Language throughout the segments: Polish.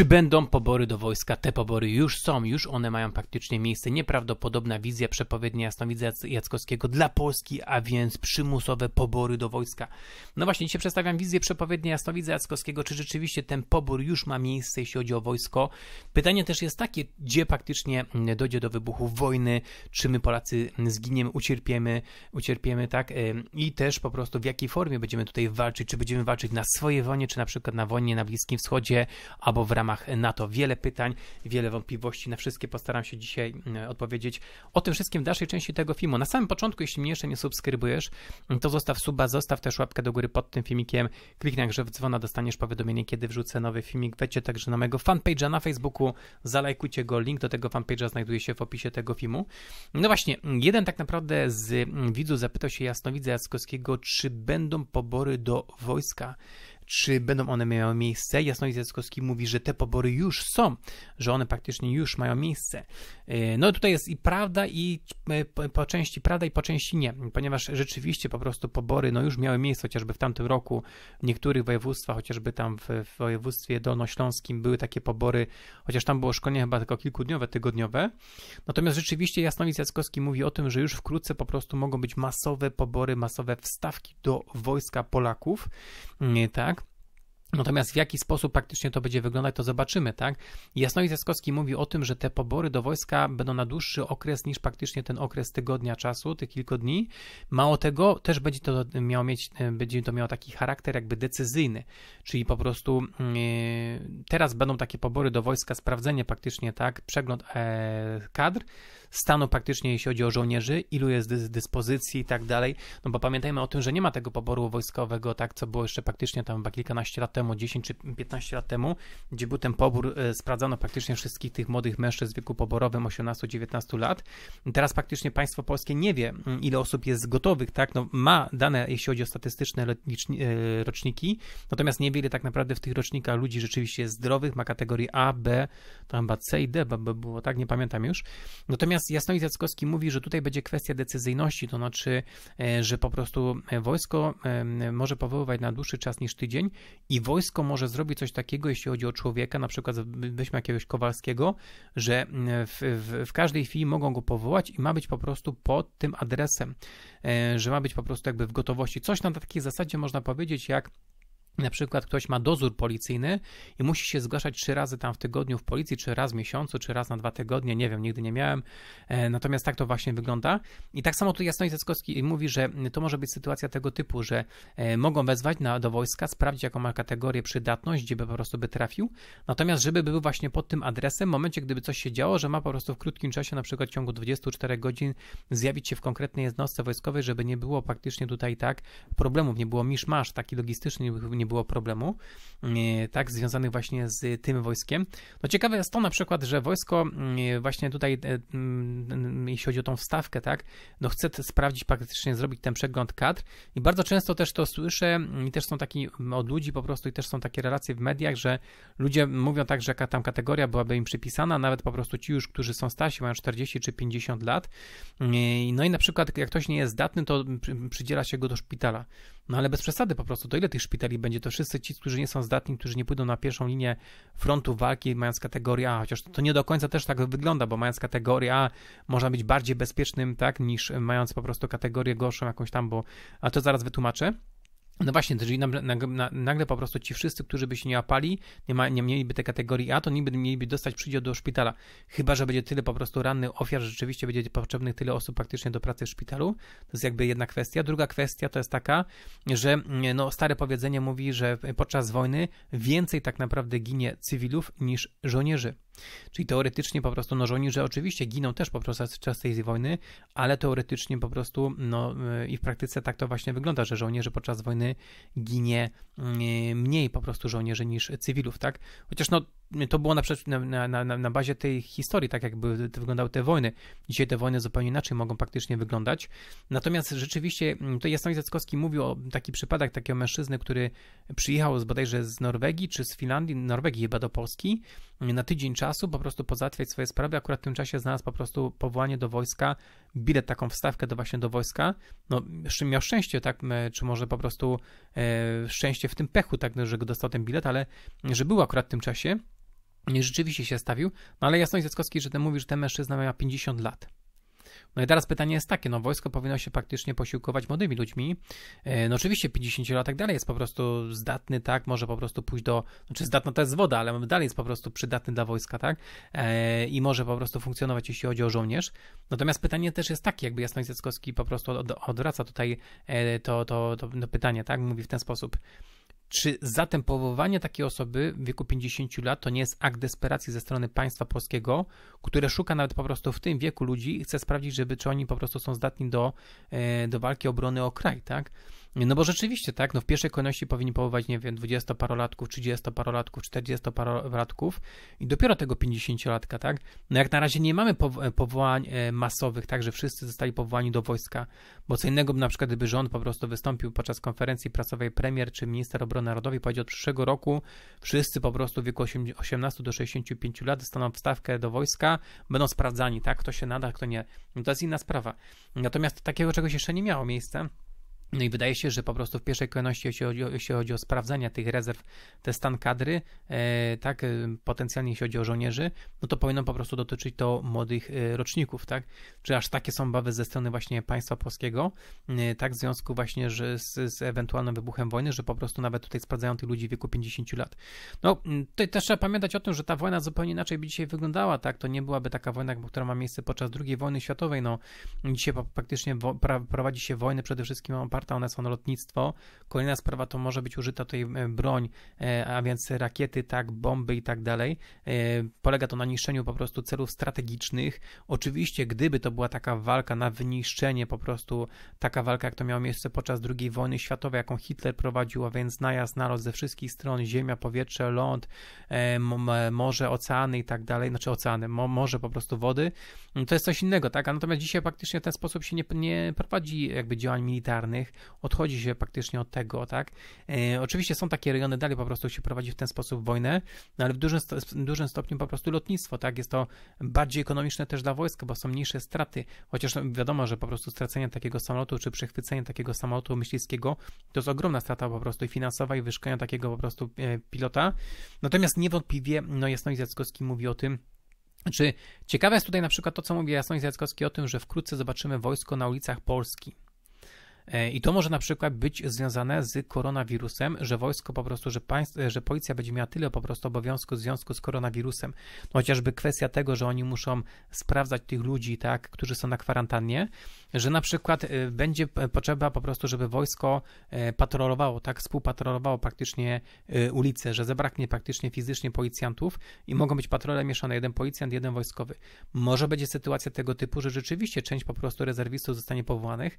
Czy będą pobory do wojska? Te pobory już są, już one mają praktycznie miejsce. Nieprawdopodobna wizja przepowiednia Jasnowidza Jackowskiego dla Polski, a więc przymusowe pobory do wojska. No właśnie, dzisiaj przedstawiam wizję przepowiednia Jasnowidza Jackowskiego, czy rzeczywiście ten pobór już ma miejsce, jeśli chodzi o wojsko. Pytanie też jest takie, gdzie praktycznie mm, dojdzie do wybuchu wojny, czy my Polacy zginiemy, ucierpiemy, ucierpiemy, tak? I też po prostu w jakiej formie będziemy tutaj walczyć, czy będziemy walczyć na swojej wojnie, czy na przykład na wojnie na Bliskim Wschodzie, albo w ramach ramach NATO. Wiele pytań, wiele wątpliwości, na wszystkie postaram się dzisiaj mm, odpowiedzieć. O tym wszystkim w dalszej części tego filmu. Na samym początku, jeśli mnie jeszcze nie subskrybujesz, to zostaw suba, zostaw też łapkę do góry pod tym filmikiem, kliknij także w dzwona, dostaniesz powiadomienie, kiedy wrzucę nowy filmik. Wejdźcie także na mojego fanpage'a na Facebooku, zalajkujcie go, link do tego fanpage'a znajduje się w opisie tego filmu. No właśnie, jeden tak naprawdę z mm, widzów zapytał się Jasnowidza Jackowskiego, czy będą pobory do wojska czy będą one miały miejsce. Jasnowic Jackowski mówi, że te pobory już są, że one praktycznie już mają miejsce. E, no tutaj jest i prawda, i e, po części prawda, i po części nie, ponieważ rzeczywiście po prostu pobory no już miały miejsce, chociażby w tamtym roku w niektórych województwach, chociażby tam w, województwie dolnośląskim były takie pobory, chociaż tam było szkolenie chyba tylko kilkudniowe, tygodniowe. Natomiast rzeczywiście Jasnowic Jackowski mówi o tym, że już wkrótce po prostu mogą być masowe pobory, masowe wstawki do wojska Polaków, e, tak, Natomiast w jaki sposób praktycznie to będzie wyglądać, to zobaczymy, tak? Jasnowic Zaskowski mówi o tym, że te pobory do wojska będą na dłuższy okres niż praktycznie ten okres tygodnia czasu, tych kilku dni. Mało tego, też będzie to miało mieć, e, będzie to miało taki charakter jakby decyzyjny, czyli po prostu yy, teraz będą takie pobory do wojska, sprawdzenie praktycznie, tak? Przegląd e, kadr, stanu praktycznie jeśli chodzi o żołnierzy, ilu jest dy, dyspozycji i tak dalej, no bo pamiętajmy o tym, że nie ma tego poboru wojskowego, tak? Co było jeszcze praktycznie tam chyba kilkanaście lat temu, 10 czy 15 lat temu, gdzie był ten pobór, e, sprawdzano praktycznie wszystkich tych młodych mężczyzn w wieku poborowym 18-19 lat. Teraz praktycznie państwo polskie nie wie, mm, ile osób jest gotowych, tak? No, ma dane, jeśli chodzi o statystyczne e, roczniki, natomiast nie wie, ile tak naprawdę w tych rocznikach ludzi rzeczywiście jest zdrowych, ma kategorię A, B, to chyba C i D, bo było tak, nie pamiętam już. Natomiast Jasnowic Jackowski mówi, że tutaj będzie kwestia decyzyjności, to znaczy, e, że po prostu wojsko może powoływać na dłuższy czas niż tydzień i wojsko może zrobić coś takiego, jeśli chodzi o człowieka, na przykład weźmy jakiegoś Kowalskiego, że mm, w, w, w, każdej chwili mogą go powołać i ma być po prostu pod tym adresem, e, że ma być po prostu jakby w gotowości. Coś na takiej zasadzie można powiedzieć, jak na przykład ktoś ma dozór policyjny i musi się zgłaszać trzy razy tam w tygodniu w policji, czy raz w miesiącu, czy raz na dwa tygodnie, nie wiem, nigdy nie miałem. E, natomiast tak to właśnie wygląda. I tak samo tu Jasnowic Zackowski mówi, że to może być sytuacja tego typu, że e, mogą wezwać na, do wojska, sprawdzić jaką ma kategorię przydatność, gdzie by po prostu by trafił. Natomiast żeby był właśnie pod tym adresem, w momencie gdyby coś się działo, że ma po prostu w krótkim czasie, na przykład w ciągu 24 godzin zjawić się w konkretnej jednostce wojskowej, żeby nie było praktycznie tutaj tak problemów, nie było misz-masz taki logistyczny, nie było było problemu, e, tak, związanych właśnie z tym wojskiem. No ciekawe jest to na przykład, że wojsko e, właśnie tutaj, e, jeśli chodzi o tą wstawkę, tak, no chce sprawdzić praktycznie, zrobić ten przegląd kadr i bardzo często też to słyszę i też są taki od ludzi po prostu i też są takie relacje w mediach, że ludzie mówią tak, że tam kategoria byłaby im przypisana, nawet po prostu ci już, którzy są starsi, mają 40 czy 50 lat, no i na przykład jak ktoś nie jest zdatny, to przydziela się go do szpitala. No ale bez przesady po prostu, to ile tych szpitali będzie będzie to wszyscy ci, którzy nie są zdatni, którzy nie pójdą na pierwszą linię frontu walki, mając kategorię A, chociaż to nie do końca też tak wygląda, bo mając kategorię A można być bardziej bezpiecznym, tak, niż mając po prostu kategorię gorszą jakąś tam, bo, a to zaraz wytłumaczę. No właśnie, czyli nagle, po prostu ci wszyscy, którzy by się nie apali, nie, ma, nie mieliby tej kategorii A, to niby mieliby dostać przydział do szpitala. Chyba, że będzie tyle po prostu rannych ofiar, że rzeczywiście będzie potrzebnych tyle osób praktycznie do pracy w szpitalu. To jest jakby jedna kwestia. Druga kwestia to jest taka, że mm, no, stare powiedzenie mówi, że podczas wojny więcej tak naprawdę ginie cywilów niż żołnierzy. Czyli teoretycznie po prostu no, żołnierze oczywiście giną też po prostu podczas tej wojny, ale teoretycznie po prostu no, y, i w praktyce tak to właśnie wygląda, że żołnierze podczas wojny ginie y, mniej po prostu żołnierzy niż cywilów, tak? Chociaż no to było na, na, na, na bazie tej historii, tak jakby wyglądały te wojny. Dzisiaj te wojny zupełnie inaczej mogą praktycznie wyglądać. Natomiast rzeczywiście, mm, tutaj Jasnowi Zackowski mówił o taki przypadek takiego mężczyzny, który przyjechał z bodajże z Norwegii czy z Finlandii, Norwegii chyba do Polski, mm, na tydzień czasu po prostu pozatwiać swoje sprawy. Akurat w tym czasie znalazł po prostu powołanie do wojska, bilet, taką wstawkę do właśnie do wojska. No, miał szczęście, tak, czy może po prostu e, szczęście w tym pechu, tak, że go dostał ten bilet, ale że był akurat w tym czasie rzeczywiście się stawił, no ale Jasność Zeckowski, że ten mówi, że ten mężczyzna miał 50 lat. No i teraz pytanie jest takie, no wojsko powinno się praktycznie posiłkować młodymi ludźmi. E, no oczywiście 50 tak dalej jest po prostu zdatny, tak, może po prostu pójść do, znaczy zdatna to jest woda, ale dalej jest po prostu przydatny dla wojska, tak, e, i może po prostu funkcjonować, jeśli chodzi o żołnierz. Natomiast pytanie też jest takie, jakby Jasnojeckowski po prostu od, odwraca tutaj e, to, to, to, to no pytanie, tak, mówi w ten sposób. Czy zatempowowanie takiej osoby w wieku 50 lat to nie jest akt desperacji ze strony państwa polskiego, które szuka nawet po prostu w tym wieku ludzi i chce sprawdzić, żeby czy oni po prostu są zdatni do, e, do walki obrony o kraj, tak? No bo rzeczywiście, tak, no w pierwszej kolejności powinni powołać, nie wiem, 20-parolatków, 30-parolatków, 40-parolatków i dopiero tego 50-latka, tak? No jak na razie nie mamy powołań e, masowych, tak, że wszyscy zostali powołani do wojska, bo co innego by na przykład, gdyby rząd po prostu wystąpił podczas konferencji prasowej premier czy minister obrony narodowej powiedział, od przyszłego roku wszyscy po prostu w wieku 18 do 65 lat dostaną wstawkę do wojska, będą sprawdzani, tak, kto się nada, kto nie. No to jest inna sprawa. Natomiast takiego czegoś jeszcze nie miało miejsca. No i wydaje się, że po prostu w pierwszej kolejności, jeśli chodzi, o, jeśli chodzi o sprawdzania tych rezerw, te stan kadry, e, tak, e, potencjalnie jeśli chodzi o żołnierzy, no to powinno po prostu dotyczyć to młodych e, roczników, tak? Czy aż takie są obawy ze strony właśnie państwa polskiego, e, tak, w związku właśnie że z, z ewentualnym wybuchem wojny, że po prostu nawet tutaj sprawdzają tych ludzi w wieku 50 lat. No, tutaj też trzeba pamiętać o tym, że ta wojna zupełnie inaczej by dzisiaj wyglądała, tak? To nie byłaby taka wojna, która ma miejsce podczas II wojny światowej, no. Dzisiaj praktycznie pra- prowadzi się wojny przede wszystkim o oparta one są na lotnictwo. Kolejna sprawa to może być użyta tutaj e, broń, e, a więc rakiety, tak, bomby i tak dalej. E, polega to na niszczeniu po prostu celów strategicznych. Oczywiście, gdyby to była taka walka na wyniszczenie, po prostu taka walka, jak to miało miejsce podczas II wojny światowej, jaką Hitler prowadził, a więc najazd naród ze wszystkich stron, ziemia, powietrze, ląd, morze, oceany i tak dalej, znaczy oceany, morze po prostu wody, to jest coś innego, tak? A natomiast dzisiaj praktycznie w ten sposób się nie, nie prowadzi jakby działań militarnych, odchodzi się praktycznie od tego, tak? E, oczywiście są takie rejony, dalej po prostu się prowadzi w ten sposób wojnę, no ale w dużym, w dużym stopniu po prostu lotnictwo, tak? Jest to bardziej ekonomiczne też dla wojska, bo są mniejsze straty, chociaż no, wiadomo, że po prostu stracenie takiego samolotu, czy przechwycenie takiego samolotu myśliwskiego, to jest ogromna strata po prostu i finansowa, i wyszkolenia takiego po prostu e, pilota. Natomiast niewątpliwie, no Jasnowic Jackowski mówi o tym, czy ciekawe jest tutaj na przykład to, co mówi Jasnowic Jackowski o tym, że wkrótce zobaczymy wojsko na ulicach Polski. E, I to może na przykład być związane z koronawirusem, że wojsko po prostu, że, państw, e, że policja będzie miała tyle po prostu obowiązku w związku z koronawirusem. No chociażby kwestia tego, że oni muszą sprawdzać tych ludzi, tak, którzy są na kwarantannie, że na przykład e, będzie potrzeba po prostu, żeby wojsko patrolowało, tak, współpatrolowało praktycznie ulice, że zabraknie praktycznie fizycznie policjantów i mogą być patrole mieszane, jeden policjant, jeden wojskowy. Może będzie sytuacja tego typu, że rzeczywiście część po prostu rezerwistów zostanie powołanych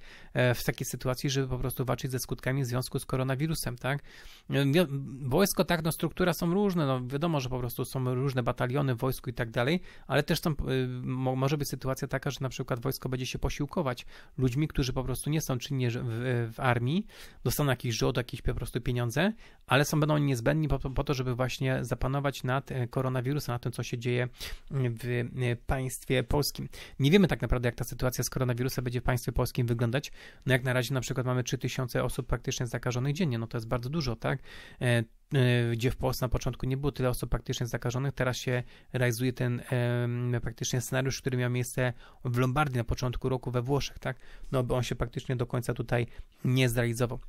w takiej sytuacji, sytuacji, żeby po prostu walczyć ze skutkami w związku z koronawirusem, tak? Wojsko, tak, no struktura są różne, no wiadomo, że po prostu są różne bataliony w wojsku i tak dalej, ale też są, y, może być sytuacja taka, że na przykład wojsko będzie się posiłkować ludźmi, którzy po prostu nie są czynni w, w armii, dostaną jakiś żołd, jakieś po prostu pieniądze, ale są będą niezbędni po, po to, żeby właśnie zapanować nad e, koronawirusem, nad tym, co się dzieje w e, państwie polskim. Nie wiemy tak naprawdę, jak ta sytuacja z koronawirusem będzie w państwie polskim wyglądać. No jak na razie razie na przykład mamy 3000 osób praktycznie zakażonych dziennie, no to jest bardzo dużo, tak? E, e, gdzie w Polsce na początku nie było tyle osób praktycznie zakażonych, teraz się realizuje ten praktycznie scenariusz, który miał miejsce w Lombardii na początku roku we Włoszech, tak? No bo on się praktycznie do końca tutaj nie zrealizował.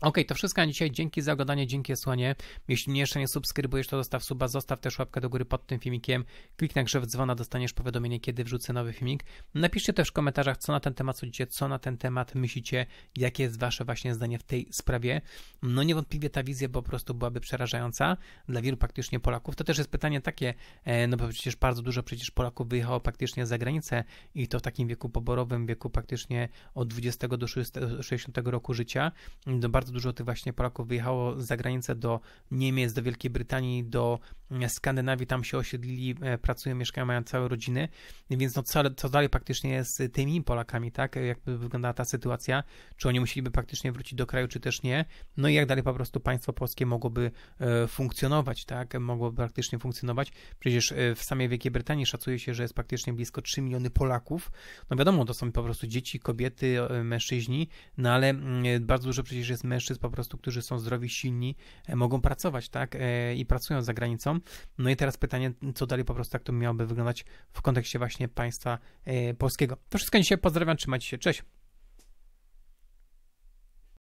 OK, to wszystko na dzisiaj. Dzięki za oglądanie, dzięki słonie. Jeśli mnie jeszcze nie subskrybujesz, to zostaw suba, zostaw też łapkę do góry pod tym filmikiem. Kliknij na grze w dzwona, dostaniesz powiadomienie, kiedy wrzucę nowy filmik. Napiszcie też w komentarzach, co na ten temat sądzicie, co na ten temat myślicie, jakie jest wasze właśnie zdanie w tej sprawie. No niewątpliwie ta wizja po prostu byłaby przerażająca dla wielu praktycznie Polaków. To też jest pytanie takie, e, no bo przecież bardzo dużo przecież Polaków wyjechało praktycznie za granicę i to w takim wieku poborowym, wieku praktycznie od 20 do 60 roku życia. Do no bardzo bardzo dużo tych właśnie Polaków wyjechało za granicę do Niemiec, do Wielkiej Brytanii, do mm, Skandynawii, tam się osiedlili, e, pracują, mieszkają, mają całe rodziny, więc no co, co dalej praktycznie z tymi Polakami, tak, e, jakby wyglądała ta sytuacja, czy oni musieliby praktycznie wrócić do kraju, czy też nie, no i jak dalej po prostu państwo polskie mogłoby e, funkcjonować, tak, mogłoby praktycznie funkcjonować, przecież w samej Wielkiej Brytanii szacuje się, że jest praktycznie blisko 3 miliony Polaków, no wiadomo, to są po prostu dzieci, kobiety, mężczyźni, no ale mm, bardzo dużo przecież jest mężczyzn, mężczyzn po prostu, którzy są zdrowi, silni, e, mogą pracować, tak? E, I pracują za granicą. No i teraz pytanie, co dalej po prostu, jak to miałoby wyglądać w kontekście właśnie państwa e, polskiego. To wszystko dzisiaj. Pozdrawiam, trzymajcie się. Cześć!